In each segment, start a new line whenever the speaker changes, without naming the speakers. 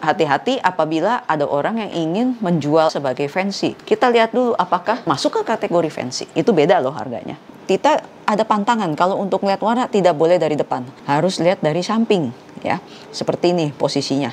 hati-hati apabila ada orang yang ingin menjual sebagai fancy. Kita lihat dulu apakah masuk ke kategori fancy. Itu beda loh harganya. Tita ada pantangan kalau untuk lihat warna tidak boleh dari depan. Harus lihat dari samping ya. Seperti ini posisinya.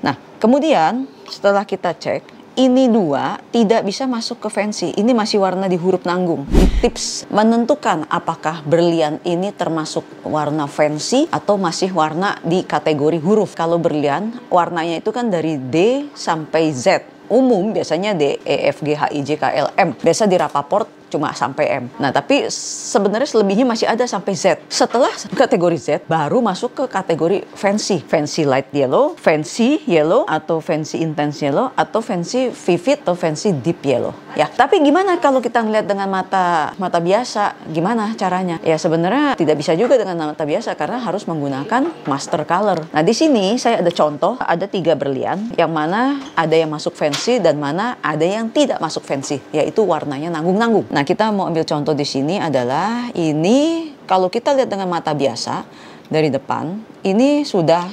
Nah, kemudian setelah kita cek ini dua tidak bisa masuk ke fancy. Ini masih warna di huruf nanggung. tips menentukan apakah berlian ini termasuk warna fancy atau masih warna di kategori huruf. Kalau berlian, warnanya itu kan dari D sampai Z umum biasanya D E F G H I J K L M. Biasa di rapaport cuma sampai M. Nah, tapi sebenarnya selebihnya masih ada sampai Z. Setelah kategori Z, baru masuk ke kategori fancy. Fancy light yellow, fancy yellow, atau fancy intense yellow, atau fancy vivid, atau fancy deep yellow. Ya, tapi gimana kalau kita ngeliat dengan mata mata biasa? Gimana caranya? Ya, sebenarnya tidak bisa juga dengan mata biasa karena harus menggunakan master color. Nah, di sini saya ada contoh, ada tiga berlian, yang mana ada yang masuk fancy dan mana ada yang tidak masuk fancy, yaitu warnanya nanggung-nanggung. Nah, kita mau ambil contoh di sini adalah ini kalau kita lihat dengan mata biasa dari depan, ini sudah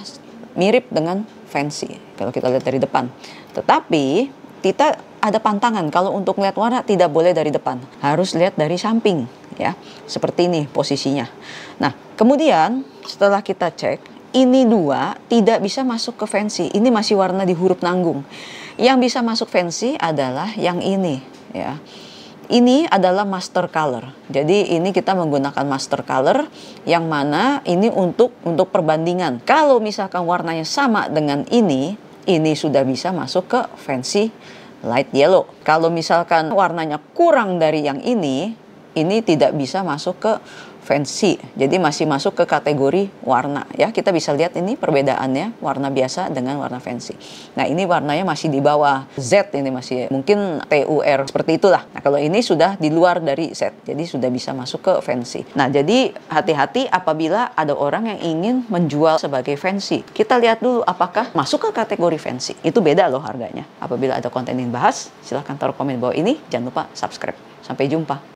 mirip dengan fancy kalau kita lihat dari depan. Tetapi kita ada pantangan kalau untuk melihat warna tidak boleh dari depan, harus lihat dari samping ya. Seperti ini posisinya. Nah, kemudian setelah kita cek ini dua tidak bisa masuk ke fancy. Ini masih warna di huruf nanggung. Yang bisa masuk fancy adalah yang ini ya ini adalah master color. Jadi ini kita menggunakan master color yang mana ini untuk untuk perbandingan. Kalau misalkan warnanya sama dengan ini, ini sudah bisa masuk ke fancy light yellow. Kalau misalkan warnanya kurang dari yang ini, ini tidak bisa masuk ke fancy. Jadi masih masuk ke kategori warna ya. Kita bisa lihat ini perbedaannya warna biasa dengan warna fancy. Nah, ini warnanya masih di bawah Z ini masih mungkin TUR seperti itulah. Nah, kalau ini sudah di luar dari Z. Jadi sudah bisa masuk ke fancy. Nah, jadi hati-hati apabila ada orang yang ingin menjual sebagai fancy. Kita lihat dulu apakah masuk ke kategori fancy. Itu beda loh harganya. Apabila ada konten yang bahas, silahkan taruh komen bawah ini. Jangan lupa subscribe. Sampai jumpa.